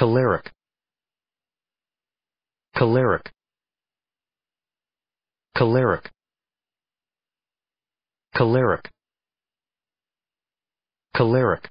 Choleric. Choleric. Choleric. Choleric. Choleric.